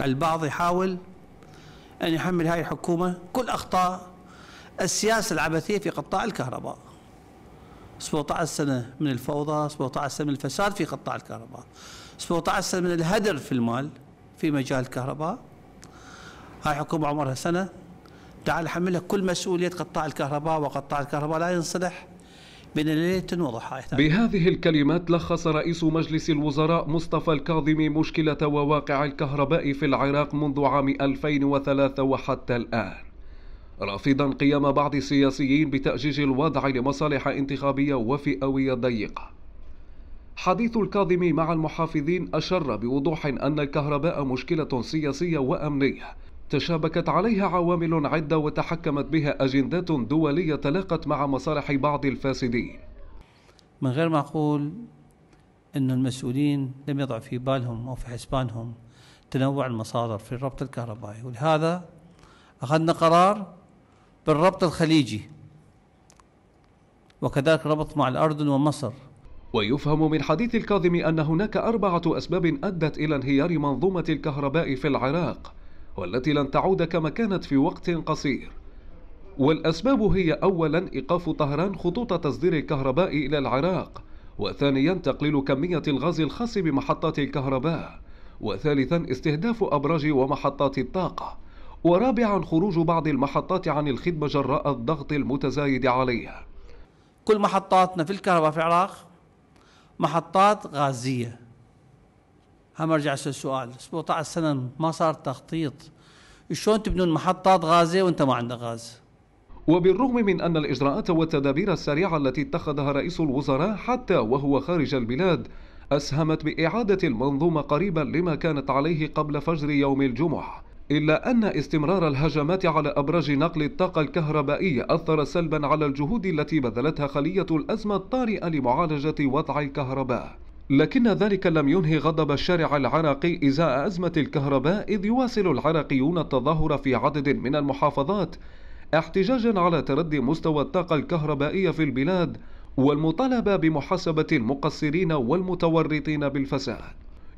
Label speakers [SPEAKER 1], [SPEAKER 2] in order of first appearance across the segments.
[SPEAKER 1] البعض يحاول أن يحمل هذه الحكومة كل أخطاء السياسة العبثية في قطاع الكهرباء 17 سنة من الفوضى 17 سنة من الفساد في قطاع الكهرباء 17 سنة من الهدر في المال في مجال الكهرباء هاي حكومة عمرها سنة تعال حملها كل مسؤولية قطاع الكهرباء وقطاع الكهرباء لا ينصلح بين ليلة وضحاها
[SPEAKER 2] بهذه الكلمات لخص رئيس مجلس الوزراء مصطفى الكاظمي مشكلة وواقع الكهرباء في العراق منذ عام 2003 وحتى الآن رافضا قيام بعض السياسيين بتأجيج الوضع لمصالح انتخابية وفئوية ضيقة حديث الكاظمي مع المحافظين أشر بوضوح أن الكهرباء مشكلة سياسية وأمنية تشابكت عليها عوامل عدة وتحكمت بها أجندات دولية تلاقت مع مصالح بعض الفاسدين
[SPEAKER 1] من غير معقول أن المسؤولين لم يضع في بالهم أو في حسبانهم تنوع المصادر في الربط الكهربائي ولهذا أخذنا قرار بالربط الخليجي وكذلك ربط مع الأردن ومصر
[SPEAKER 2] ويفهم من حديث الكاظم أن هناك أربعة أسباب أدت إلى انهيار منظومة الكهرباء في العراق والتي لن تعود كما كانت في وقت قصير والأسباب هي أولا إيقاف طهران خطوط تصدير الكهرباء إلى العراق وثانيا تقليل كمية الغاز الخاص بمحطات الكهرباء وثالثا استهداف أبراج ومحطات الطاقة ورابعا خروج بعض المحطات عن الخدمة جراء الضغط المتزايد عليها كل
[SPEAKER 1] محطاتنا في الكهرباء في العراق محطات غازية هم ارجع اسال سؤال 17 سنه ما صار تخطيط شلون تبنون محطات غازه وانت ما عندك غاز
[SPEAKER 2] وبالرغم من أن الإجراءات والتدابير السريعة التي اتخذها رئيس الوزراء حتى وهو خارج البلاد أسهمت بإعادة المنظومة قريبا لما كانت عليه قبل فجر يوم الجمعة إلا أن استمرار الهجمات على أبراج نقل الطاقة الكهربائية أثر سلبا على الجهود التي بذلتها خلية الأزمة الطارئة لمعالجة وضع الكهرباء لكن ذلك لم ينهي غضب الشارع العراقي إزاء أزمة الكهرباء إذ يواصل العراقيون التظاهر في عدد من المحافظات احتجاجا على تردي مستوى الطاقة الكهربائية في البلاد والمطالبة بمحاسبة المقصرين والمتورطين بالفساد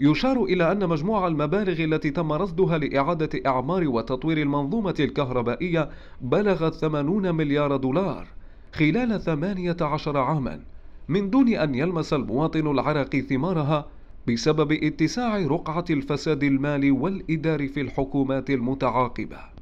[SPEAKER 2] يشار إلى أن مجموع المبالغ التي تم رصدها لإعادة إعمار وتطوير المنظومة الكهربائية بلغت 80 مليار دولار خلال 18 عاماً من دون أن يلمس المواطن العراقي ثمارها بسبب اتساع رقعة الفساد المالي والإداري في الحكومات المتعاقبة